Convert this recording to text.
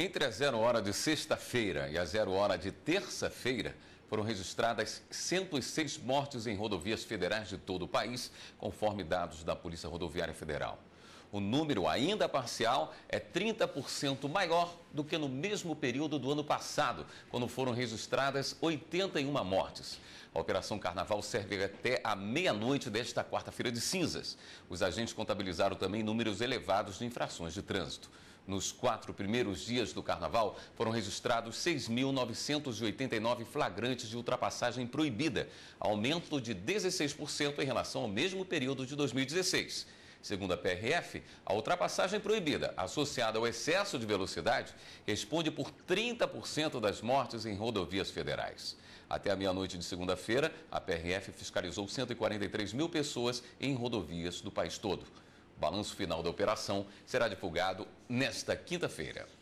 Entre a zero hora de sexta-feira e a zero hora de terça-feira, foram registradas 106 mortes em rodovias federais de todo o país, conforme dados da Polícia Rodoviária Federal. O número, ainda parcial, é 30% maior do que no mesmo período do ano passado, quando foram registradas 81 mortes. A Operação Carnaval serve até a meia-noite desta quarta-feira de cinzas. Os agentes contabilizaram também números elevados de infrações de trânsito. Nos quatro primeiros dias do carnaval, foram registrados 6.989 flagrantes de ultrapassagem proibida, aumento de 16% em relação ao mesmo período de 2016. Segundo a PRF, a ultrapassagem proibida, associada ao excesso de velocidade, responde por 30% das mortes em rodovias federais. Até a meia-noite de segunda-feira, a PRF fiscalizou 143 mil pessoas em rodovias do país todo. Balanço final da operação será divulgado nesta quinta-feira.